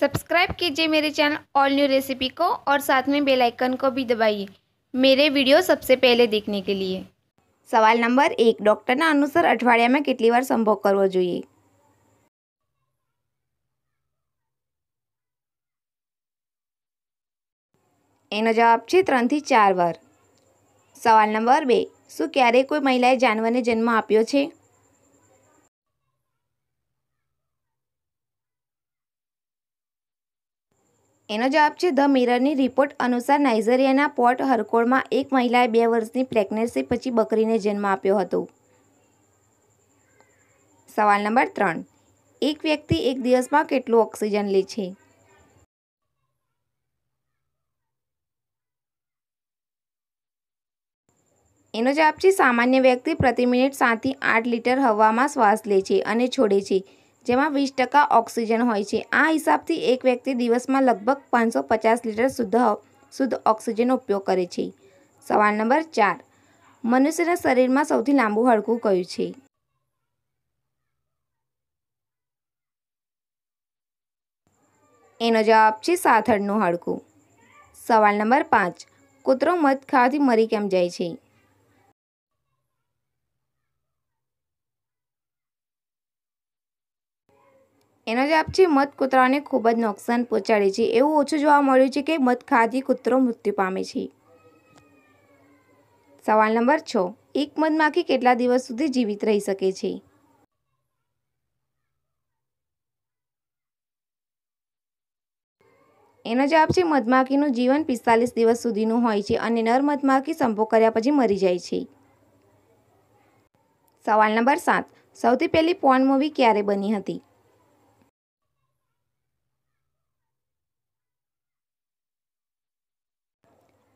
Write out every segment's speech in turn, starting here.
subscribe कीजिए मेरे channel all new recipe को और साथ में बेल आइकन को भी दबाइए मेरे वीडियो सबसे पहले देखने के लिए સવાલ નંબર એક ડૉક્ટરના અનુસાર અઠવાડિયામાં કેટલી વાર સંભોગ કરવો જોઈએ એનો જવાબ છે ત્રણથી ચાર વાર સવાલ નંબર બે શું ક્યારેય કોઈ મહિલાએ જાનવરને જન્મ આપ્યો છે એનો જવાબ છે ધ મિરરની રિપોર્ટ અનુસાર નાઇજેરિયાના પોર્ટ હરકોળમાં એક મહિલાએ બે વર્ષની પ્રેગ્નન્સી પછી બકરીને જન્મ આપ્યો હતો સવાલ નંબર ત્રણ એક વ્યક્તિ એક દિવસમાં કેટલું ઓક્સિજન લે છે એનો જવાબ છે સામાન્ય વ્યક્તિ પ્રતિ મિનિટ સાતથી આઠ લીટર હવામાં શ્વાસ લે છે અને છોડે છે જેમાં વીસ ટકા ઓક્સિજન હોય છે આ હિસાબથી એક વ્યક્તિ દિવસમાં લગભગ પાંચસો પચાસ લીટર શુદ્ધ શુદ્ધ ઓક્સિજનનો ઉપયોગ કરે છે સવાલ નંબર ચાર મનુષ્યના શરીરમાં સૌથી લાંબુ હડકું કયું છે એનો જવાબ છે સાથળનું હાડકું સવાલ નંબર પાંચ કૂતરો મધ ખાવાથી મરી કેમ જાય છે એનો જવાબ છે મધ કૂતરાને ખૂબ જ નુકસાન પહોંચાડે છે એવું ઓછું જોવા મળ્યું છે કે મધ ખાધી કૂતરો મૃત્યુ પામે છે સવાલ નંબર છ એક મધમાખી કેટલા દિવસ સુધી જીવિત રહી શકે છે એનો જવાબ છે મધમાખીનું જીવન પિસ્તાલીસ દિવસ સુધીનું હોય છે અને નર મધમાખી સંભોગ કર્યા પછી મરી જાય છે સવાલ નંબર સાત સૌથી પહેલી પોર્ન મૂવી ક્યારે બની હતી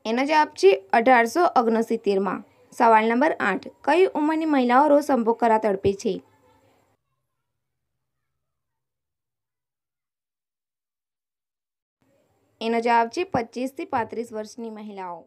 એનો જવાબ છે અઢારસો ઓગણસિત્તેરમાં સવાલ નંબર આઠ કઈ ઉંમરની મહિલાઓ રોજ સંભોગ કરા તડપે છે એનો જવાબ છે પચીસથી પાંત્રીસ વર્ષની મહિલાઓ